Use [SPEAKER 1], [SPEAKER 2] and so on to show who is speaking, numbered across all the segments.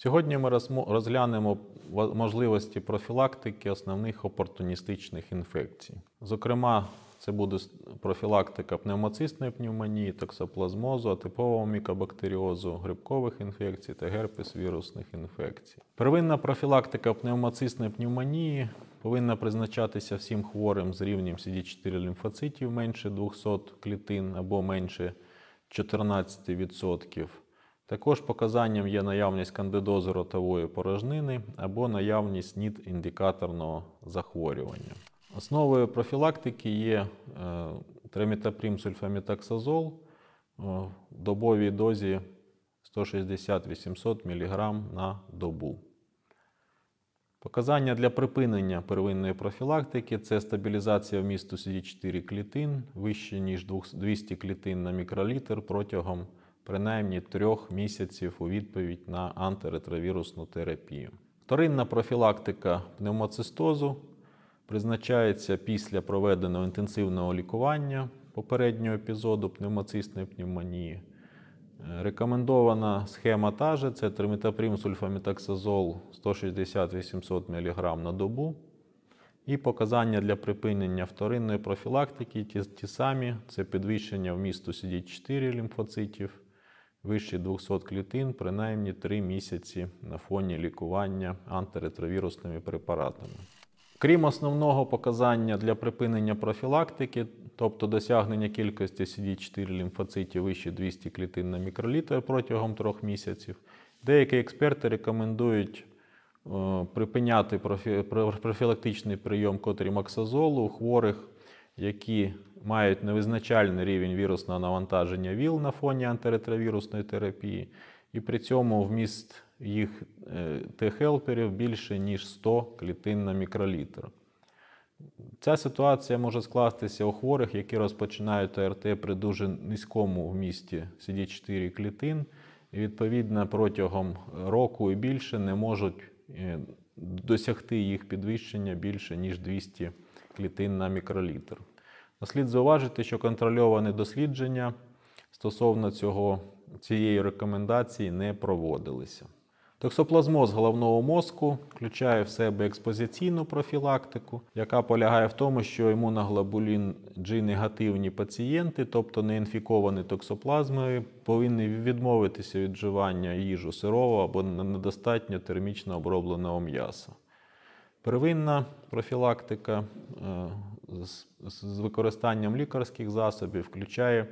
[SPEAKER 1] Сьогодні ми розглянемо можливості профілактики основних опортуністичних інфекцій. Зокрема, це буде профілактика пневмоцистної пневмонії, токсоплазмозу, атипового мікобактеріозу, грибкових інфекцій та герпес-вірусних інфекцій. Первинна профілактика пневмоцистної пневмонії повинна призначатися всім хворим з рівнем CD4 лімфоцитів менше 200 клітин або менше 14%. Також показанням є наявність кандидози ротової порожнини або наявність нід індикаторного захворювання. Основою профілактики є е, тремітаприм сульфамітаксазол е, в добовій дозі 160-800 мг на добу. Показання для припинення первинної профілактики це стабілізація вмісту cd 4 клітин вище ніж 200 клітин на мікролітр протягом принаймні трьох місяців у відповідь на антиретровірусну терапію. Вторинна профілактика пневмоцистозу призначається після проведеного інтенсивного лікування попереднього епізоду пневмоцистної пневмонії. Е, рекомендована схема та же – це триметаприм сульфамітоксазол 160-800 мг на добу. І показання для припинення вторинної профілактики ті, ті самі це підвищення вмісту cd 4 лімфоцитів, вище 200 клітин принаймні 3 місяці на фоні лікування антиретровірусними препаратами. Крім основного показання для припинення профілактики, тобто досягнення кількості CD4 лімфоцитів вище 200 клітин на мікролітр протягом трьох місяців, деякі експерти рекомендують е, припиняти профі... профілактичний прийом котрі котрімаксазолу у хворих, які мають невизначальний рівень вірусного навантаження ВІЛ на фоні антиретровірусної терапії, і при цьому вміст їх е, Т-хелперів більше, ніж 100 клітин на мікролітр. Ця ситуація може скластися у хворих, які розпочинають АРТ при дуже низькому вмісті CD4 клітин, і відповідно протягом року і більше не можуть е, досягти їх підвищення більше, ніж 200 клітин на мікролітр. Слід зауважити, що контрольоване дослідження стосовно цього, цієї рекомендації не проводилися. Токсоплазмоз головного мозку включає в себе експозиційну профілактику, яка полягає в тому, що імуноглобулін G негативні пацієнти, тобто неінфіковані токсоплазмою, повинні відмовитися від вживання їжу сирого або недостатньо термічно обробленого м'яса. Первинна профілактика е, з використанням лікарських засобів включає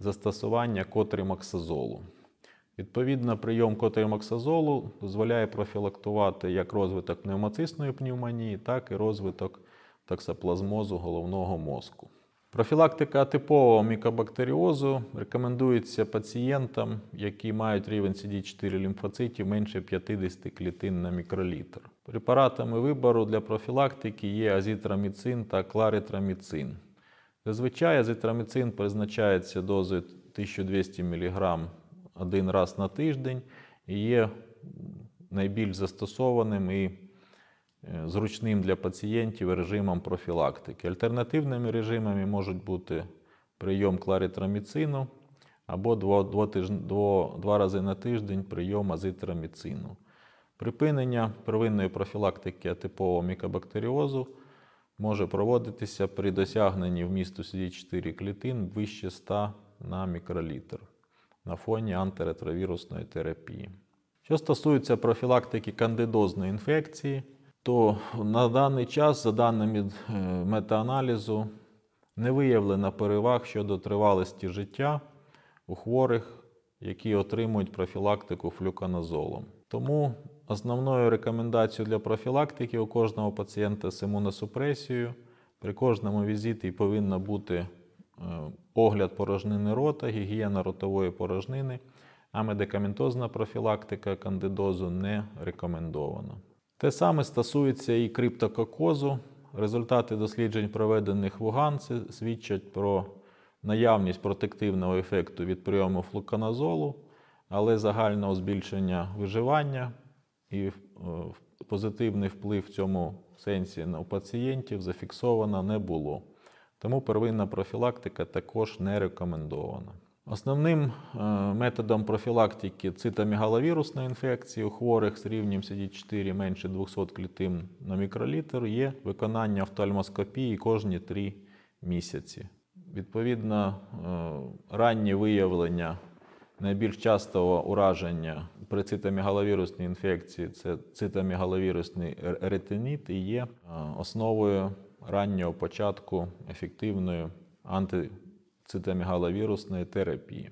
[SPEAKER 1] застосування котримаксазолу. Відповідно, прийом котримаксазолу дозволяє профілактувати як розвиток пневмоцисної пневмонії, так і розвиток токсоплазмозу головного мозку. Профілактика типового мікобактеріозу рекомендується пацієнтам, які мають рівень CD4 лімфоцитів менше 50 клітин на мікролітр. Препаратами вибору для профілактики є азітроміцин та кларитраміцин. Зазвичай азітроміцин призначається дозою 1200 мг один раз на тиждень і є найбільш застосованим і Е, зручним для пацієнтів режимом профілактики. Альтернативними режимами можуть бути прийом кларитроміцину або два рази на тиждень прийом азитраміцину. Припинення первинної профілактики атипового мікобактеріозу може проводитися при досягненні вмісту CD4 клітин вище 100 на мікролітр на фоні антиретровірусної терапії. Що стосується профілактики кандидозної інфекції, то на даний час, за даними е, метааналізу, не виявлено переваг щодо тривалості життя у хворих, які отримують профілактику флюканозолом. Тому основною рекомендацією для профілактики у кожного пацієнта з імуносупресією при кожному візиті повинна бути е, огляд порожнини рота, гігієна ротової порожнини, а медикаментозна профілактика кандидозу не рекомендована. Те саме стосується і криптококозу. Результати досліджень, проведених в Уганці, свідчать про наявність протективного ефекту від прийому флуканозолу, але загального збільшення виживання і е, позитивний вплив в цьому сенсі у пацієнтів зафіксовано не було. Тому первинна профілактика також не рекомендована. Основним е, методом профілактики цитомегаловірусної інфекції у хворих з рівнем CD4 менше 200 клітин на мікролітр є виконання офтальмоскопії кожні 3 місяці. Відповідно, е, раннє виявлення найбільш частого ураження при цитомегаловірусній інфекції це цитомегаловірусний ретиніт і є е, основою раннього початку ефективної антибіотики цитомегаловірусної терапії.